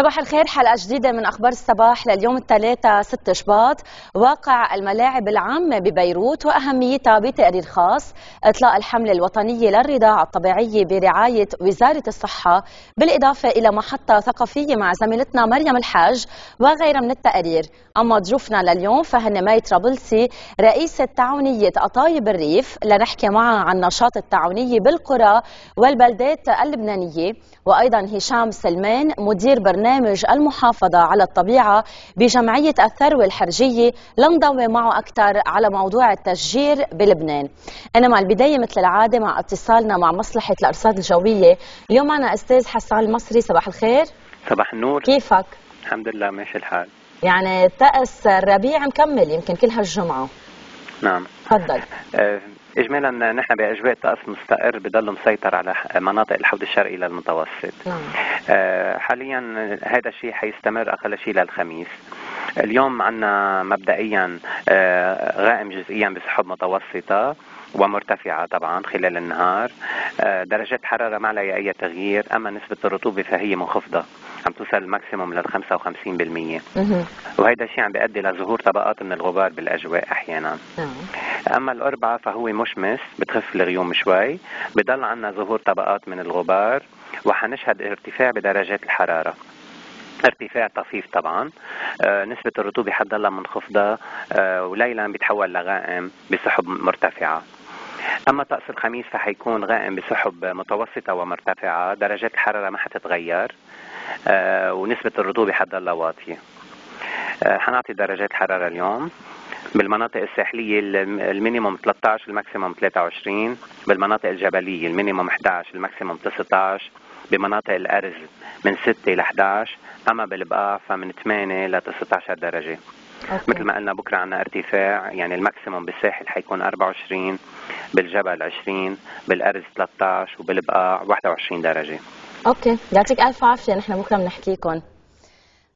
صباح الخير حلقة جديدة من أخبار الصباح لليوم الثلاثاء 6 شباط واقع الملاعب العامة ببيروت وأهميتها بتقرير خاص إطلاق الحملة الوطنية للرضاعة الطبيعية برعاية وزارة الصحة بالإضافة إلى محطة ثقافية مع زميلتنا مريم الحاج وغيرها من التقارير أما ضيوفنا لليوم فهن ماي طرابلسي رئيسة تعاونية أطايب الريف لنحكي معها عن نشاط التعاونية بالقرى والبلدات اللبنانية وأيضا هشام سلمان مدير برنامج برنامج المحافظة على الطبيعة بجمعية الثروة الحرجية لنضوي معه أكثر على موضوع التشجير بلبنان أنا مع البداية مثل العادة مع اتصالنا مع مصلحة الأرصاد الجوية اليوم معنا أستاذ حسان المصري صباح الخير صباح النور كيفك؟ الحمد لله ماشي الحال يعني طقس الربيع مكمل يمكن كل هالجمعة نعم تفضل آه، اجمالا نحن باجواء طقس مستقر بضل مسيطر على مناطق الحوض الشرقي للمتوسط. نعم. آه، حاليا هذا الشيء حيستمر اقل شيء للخميس. اليوم عندنا مبدئيا آه، غائم جزئيا بسحب متوسطه ومرتفعة طبعا خلال النهار آه، درجات حرارة ما عليها أي تغيير أما نسبة الرطوبة فهي منخفضة عم توصل الماكسيموم لل 55% وهذا الشيء عم بيؤدي لظهور طبقات من الغبار بالاجواء احيانا نعم. اما الاربعة فهو مشمس بتخف الغيوم شوي بضل عندنا ظهور طبقات من الغبار وحنشهد ارتفاع بدرجات الحراره ارتفاع طفيف طبعا آه نسبة الرطوبة الله منخفضة آه وليلا بيتحول لغائم بسحب مرتفعة اما طقس الخميس فحيكون غائم بسحب متوسطه ومرتفعه، درجات الحراره ما حتتغير، آه، ونسبة الرطوبة الله واطية آه، حنعطي درجات حرارة اليوم بالمناطق الساحلية المينيموم 13 الماكسيموم 23 بالمناطق الجبلية المينيموم 11 الماكسيموم 19 بمناطق الأرز من 6 ل 11 أما بالبقاع فمن 8 ل 19 درجة أوكي. مثل ما قلنا بكره عندنا ارتفاع يعني الماكسيموم بالساحل حيكون 24 بالجبل 20 بالارز 13 وبالبقاع 21 درجه اوكي يعطيك الف عافيه نحن بكره بنحكيكم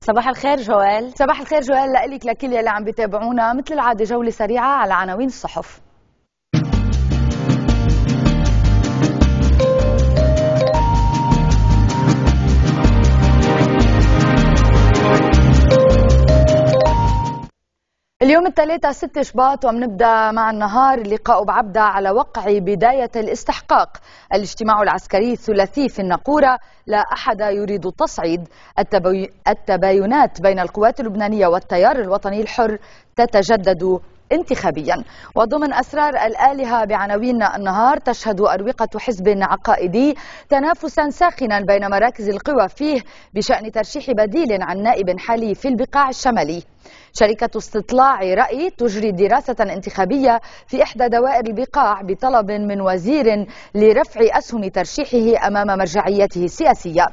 صباح الخير جوال صباح الخير جوال لك لكل يلي عم بيتابعونا مثل العاده جوله سريعه على عناوين الصحف اليوم الثلاثاء 6 شباط وبنبدا مع النهار اللقاء بعبدة على وقع بداية الاستحقاق الاجتماع العسكري الثلاثي في النقورة لا أحد يريد التصعيد التباينات بين القوات اللبنانية والتيار الوطني الحر تتجدد انتخابيا وضمن أسرار الآلهة بعناوين النهار تشهد أروقة حزب عقائدي تنافسا ساخنا بين مراكز القوى فيه بشأن ترشيح بديل عن نائب حالي في البقاع الشمالي شركة استطلاع رأي تجري دراسة انتخابية في إحدى دوائر البقاع بطلب من وزير لرفع أسهم ترشيحه أمام مرجعيته السياسية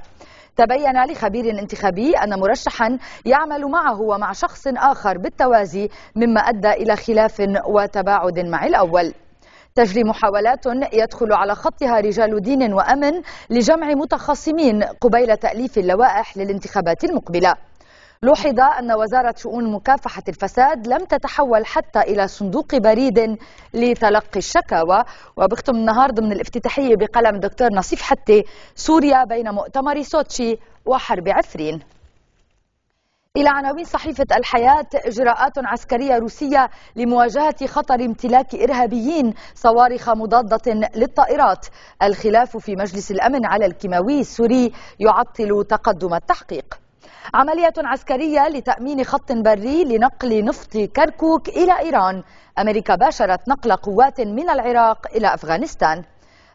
تبين لخبير انتخابي أن مرشحا يعمل معه ومع شخص آخر بالتوازي مما أدى إلى خلاف وتباعد مع الأول تجري محاولات يدخل على خطها رجال دين وأمن لجمع متخاصمين قبيل تأليف اللوائح للانتخابات المقبلة لوحظ أن وزارة شؤون مكافحة الفساد لم تتحول حتى إلى صندوق بريد لتلقي الشكاوى وبختم النهار ضمن الافتتاحية بقلم دكتور نصيف حتى سوريا بين مؤتمر سوتشي وحرب عفرين إلى عناوين صحيفة الحياة إجراءات عسكرية روسية لمواجهة خطر امتلاك إرهابيين صواريخ مضادة للطائرات الخلاف في مجلس الأمن على الكيماوي السوري يعطل تقدم التحقيق عملية عسكرية لتأمين خط بري لنقل نفط كركوك إلى إيران أمريكا باشرت نقل قوات من العراق إلى أفغانستان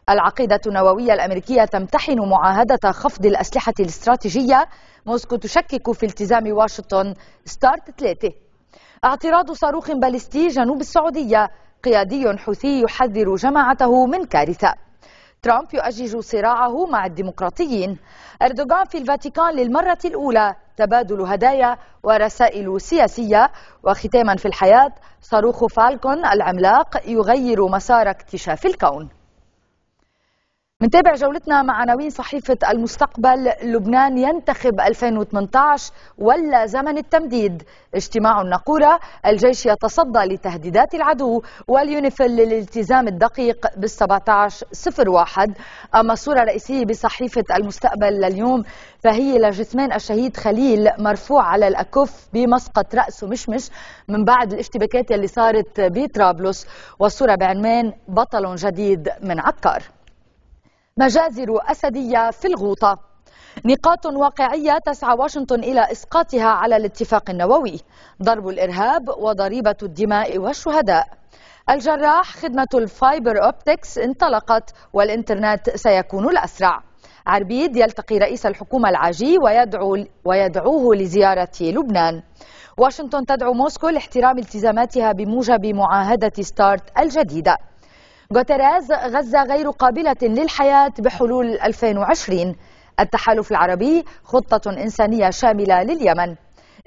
العقيدة النووية الأمريكية تمتحن معاهدة خفض الأسلحة الاستراتيجية موسكو تشكك في التزام واشنطن ستارت 3 اعتراض صاروخ باليستي جنوب السعودية قيادي حوثي يحذر جماعته من كارثة ترامب يؤجج صراعه مع الديمقراطيين أردوغان في الفاتيكان للمرة الأولى تبادل هدايا ورسائل سياسية وختاما في الحياة صاروخ فالكون العملاق يغير مسار اكتشاف الكون نتابع جولتنا مع عناوين صحيفة المستقبل لبنان ينتخب 2018 ولا زمن التمديد اجتماع النقورة الجيش يتصدى لتهديدات العدو واليونيفل للالتزام الدقيق بال1701 أما الصورة الرئيسية بصحيفة المستقبل لليوم فهي لجثمان الشهيد خليل مرفوع على الأكف بمسقط رأسه مشمش من بعد الاشتباكات اللي صارت بطرابلس والصورة بعنوان بطل جديد من عكار مجازر أسدية في الغوطة نقاط واقعية تسعى واشنطن إلى إسقاطها على الاتفاق النووي ضرب الإرهاب وضريبة الدماء والشهداء الجراح خدمة الفايبر أوبتكس انطلقت والإنترنت سيكون الأسرع عربيد يلتقي رئيس الحكومة العاجي ويدعو ويدعوه لزيارة لبنان واشنطن تدعو موسكو لاحترام التزاماتها بموجب معاهدة ستارت الجديدة غوتيريز غزة غير قابلة للحياة بحلول 2020 التحالف العربي خطة إنسانية شاملة لليمن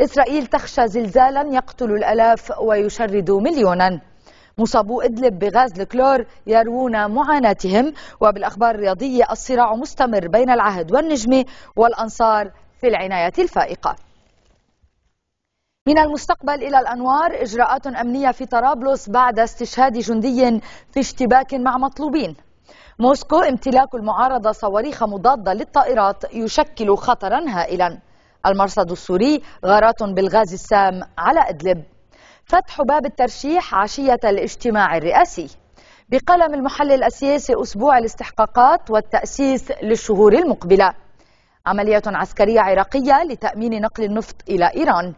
إسرائيل تخشى زلزالا يقتل الألاف ويشرد مليونا مصابو إدلب بغاز الكلور يروون معاناتهم وبالأخبار الرياضية الصراع مستمر بين العهد والنجمة والأنصار في العناية الفائقة من المستقبل إلى الأنوار إجراءات أمنية في طرابلس بعد استشهاد جندي في اشتباك مع مطلوبين موسكو امتلاك المعارضة صواريخ مضادة للطائرات يشكل خطرا هائلا المرصد السوري غارات بالغاز السام على إدلب فتح باب الترشيح عشية الاجتماع الرئاسي بقلم المحلل السياسي أسبوع الاستحقاقات والتأسيس للشهور المقبلة عملية عسكرية عراقية لتأمين نقل النفط إلى إيران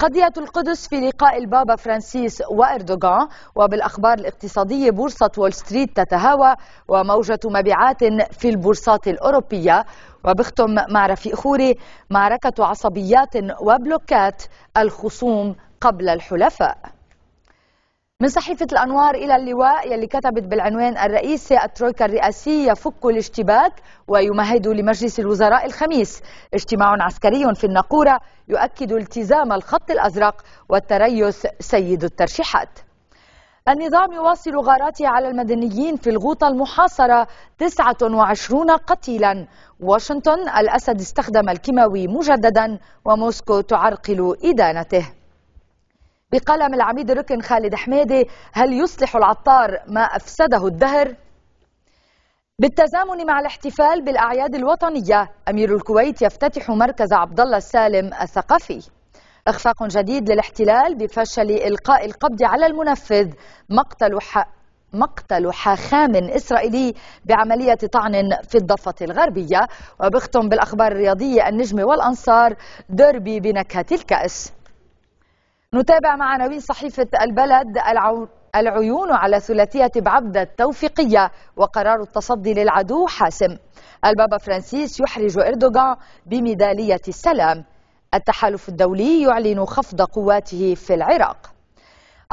قضية القدس في لقاء البابا فرانسيس وإردوغان وبالأخبار الاقتصادية بورصة وول ستريت تتهاوى وموجة مبيعات في البورصات الأوروبية وبختم مع رفيق خوري معركة عصبيات وبلوكات الخصوم قبل الحلفاء من صحيفة الأنوار إلى اللواء يلي كتبت بالعنوان الرئيسي الترويكا الرئاسي يفك الاشتباك ويمهد لمجلس الوزراء الخميس اجتماع عسكري في النقورة يؤكد التزام الخط الأزرق والتريث سيد الترشيحات النظام يواصل غاراته على المدنيين في الغوطة المحاصرة 29 قتيلا واشنطن الأسد استخدم الكيماوي مجددا وموسكو تعرقل إدانته بقلم العميد الركن خالد حميدي هل يصلح العطار ما أفسده الدهر؟ بالتزامن مع الاحتفال بالأعياد الوطنية أمير الكويت يفتتح مركز عبد الله السالم الثقافي إخفاق جديد للاحتلال بفشل إلقاء القبض على المنفذ مقتل ح... مقتل حاخام إسرائيلي بعملية طعن في الضفة الغربية وبختم بالأخبار الرياضية النجم والأنصار ديربي بنكهة الكأس نتابع مع عناوين صحيفة البلد العيون على ثلاثية بعبدة التوفيقية وقرار التصدي للعدو حاسم البابا فرانسيس يحرج إردوغان بميدالية السلام التحالف الدولي يعلن خفض قواته في العراق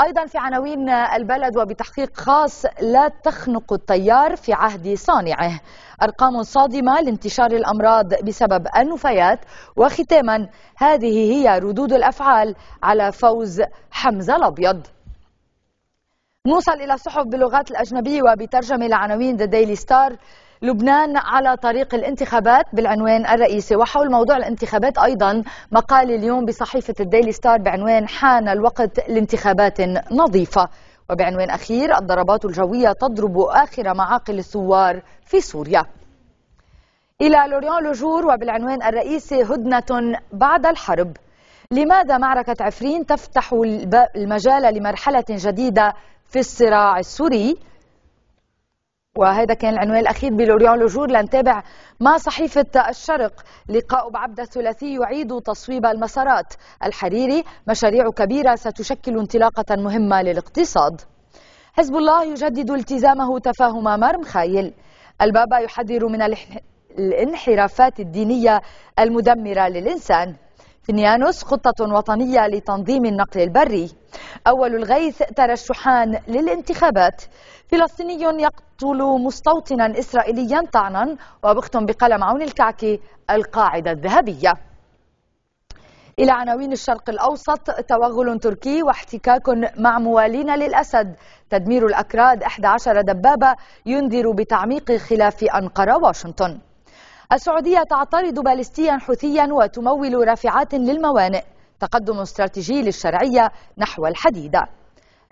أيضا في عناوين البلد وبتحقيق خاص لا تخنق التيار في عهد صانعه أرقام صادمة لانتشار الأمراض بسبب النفايات وختاما هذه هي ردود الأفعال على فوز حمزة الأبيض نوصل إلى صحف باللغات الأجنبية وبترجمة لعناوين ذا ديلي ستار لبنان على طريق الانتخابات بالعنوان الرئيسي وحول موضوع الانتخابات أيضا مقال اليوم بصحيفة الديلي ستار بعنوان حان الوقت لانتخابات نظيفة وبعنوان أخير الضربات الجوية تضرب آخر معاقل الثوار في سوريا إلى لوريان لوجور وبالعنوان الرئيسي هدنة بعد الحرب لماذا معركة عفرين تفتح المجال لمرحلة جديدة في الصراع السوري؟ وهذا كان العنوان الأخير بلوريون لوجور لنتابع مع صحيفة الشرق لقاء بعبدة الثلاثي يعيد تصويب المسارات الحريري مشاريع كبيرة ستشكل انطلاقة مهمة للاقتصاد حزب الله يجدد التزامه تفاهم مرم خايل البابا يحذر من الانحرافات الدينية المدمرة للإنسان ثنيانوس خطة وطنية لتنظيم النقل البري أول الغيث ترشحان للانتخابات فلسطيني يقتل مستوطنا إسرائيليا طعنا وبختم بقلم عون الكعكي القاعدة الذهبية إلى عناوين الشرق الأوسط توغل تركي واحتكاك مع موالين للأسد تدمير الأكراد 11 دبابة ينذر بتعميق خلاف أنقرة واشنطن السعودية تعترض باليستيا حوثيا وتمول رافعات للموانئ تقدم استراتيجي للشرعية نحو الحديدة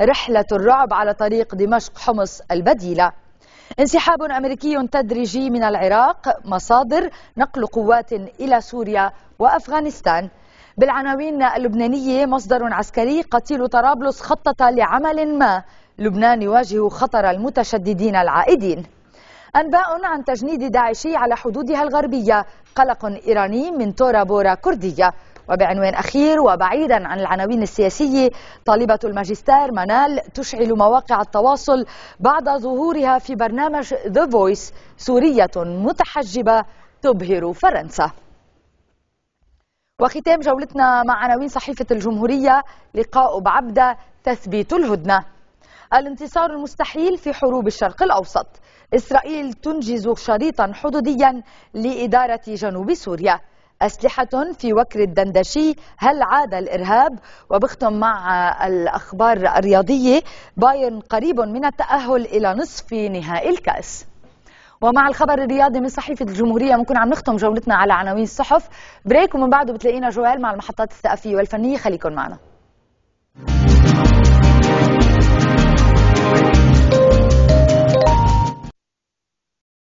رحلة الرعب على طريق دمشق حمص البديلة انسحاب أمريكي تدريجي من العراق مصادر نقل قوات إلى سوريا وأفغانستان بالعناوين اللبنانية مصدر عسكري قتيل طرابلس خطط لعمل ما لبنان يواجه خطر المتشددين العائدين أنباء عن تجنيد داعشي على حدودها الغربية قلق إيراني من تورا بورا كردية وبعنوان أخير وبعيدا عن العناوين السياسية طالبة الماجستير منال تشعل مواقع التواصل بعد ظهورها في برنامج The Voice سورية متحجبة تبهر فرنسا وختام جولتنا مع عناوين صحيفة الجمهورية لقاء بعبدة تثبيت الهدنة الانتصار المستحيل في حروب الشرق الأوسط إسرائيل تنجز شريطا حدوديا لإدارة جنوب سوريا أسلحة في وكر الدندشي هل عاد الإرهاب وبختم مع الأخبار الرياضية بايرن قريب من التأهل إلى نصف نهائي الكأس ومع الخبر الرياضي من صحيفة الجمهورية ممكن عم نختم جولتنا على عناوين الصحف بريك ومن بعده بتلاقينا جوال مع المحطات الثقافية والفنية خليكن معنا